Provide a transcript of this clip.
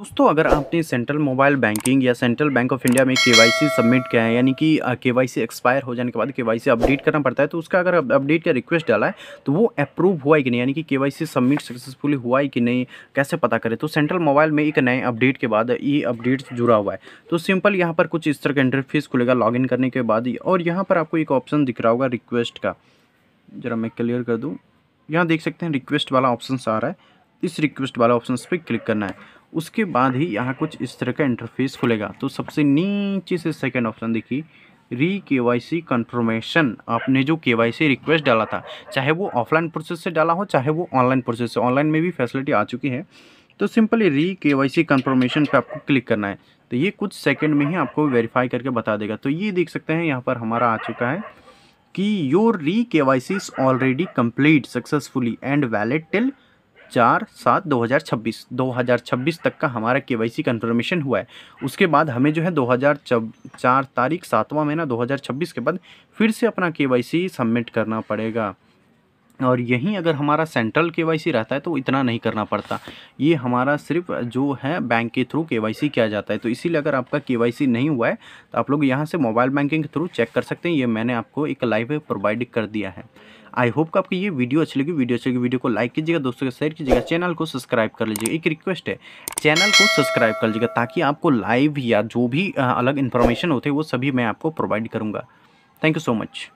दोस्तों अगर आपने सेंट्रल मोबाइल बैंकिंग या सेंट्रल बैंक ऑफ इंडिया में केवाईसी सबमिट किया है यानी कि केवाईसी एक्सपायर हो जाने के बाद केवाईसी अपडेट करना पड़ता है तो उसका अगर अपडेट का रिक्वेस्ट डाला है तो वो अप्रूव हुआ है कि नहीं यानी कि केवाईसी सबमिट सक्सेसफुली हुआ है कि नहीं कैसे पता करें तो सेंट्रल मोबाइल में एक नए अपडेट के बाद ये अपडेट जुड़ा हुआ है तो सिंपल यहाँ पर कुछ इस तरह का इंटरफेस खुलेगा इन करने के बाद और यहाँ पर आपको एक ऑप्शन दिख रहा होगा रिक्वेस्ट का ज़रा मैं क्लियर कर दूँ यहाँ देख सकते हैं रिक्वेस्ट वाला ऑप्शन आ रहा है इस रिक्वेस्ट वाला ऑप्शन पर क्लिक करना है उसके बाद ही यहाँ कुछ इस तरह का इंटरफेस खुलेगा तो सबसे नीचे से सेकेंड ऑप्शन देखिए री के वाई सी कन्फर्मेशन आपने जो के वाई सी रिक्वेस्ट डाला था चाहे वो ऑफलाइन प्रोसेस से डाला हो चाहे वो ऑनलाइन प्रोसेस से ऑनलाइन में भी फैसिलिटी आ चुकी है तो सिंपली री के वाई सी कन्फर्मेशन पर आपको क्लिक करना है तो ये कुछ सेकंड में ही आपको वेरीफाई करके बता देगा तो ये देख सकते हैं यहाँ पर हमारा आ चुका है कि your re K Y C is already complete successfully and valid till चार सात 2026 2026 तक का हमारा के वाई सी कन्फर्मेशन हुआ है उसके बाद हमें जो है दो हज़ार चार तारीख सातवां महीना 2026 के बाद फिर से अपना के वाई सी सबमिट करना पड़ेगा और यहीं अगर हमारा सेंट्रल के रहता है तो इतना नहीं करना पड़ता ये हमारा सिर्फ जो है बैंक के थ्रू के किया जाता है तो इसीलिए अगर आपका के नहीं हुआ है तो आप लोग यहाँ से मोबाइल बैंकिंग के थ्रू चेक कर सकते हैं ये मैंने आपको एक लाइव प्रोवाइड कर दिया है आई होप आपकी ये वीडियो अच्छी लगी वीडियो अच्छी लगी वीडियो को लाइक कीजिएगा दोस्तों के शेयर कीजिएगा चैनल को सब्सक्राइब कर लीजिएगा एक रिक्वेस्ट है चैनल को सब्सक्राइब कर लीजिएगा ताकि आपको लाइव या जो भी अलग इन्फॉर्मेशन होते वो सभी मैं आपको प्रोवाइड करूँगा थैंक यू सो मच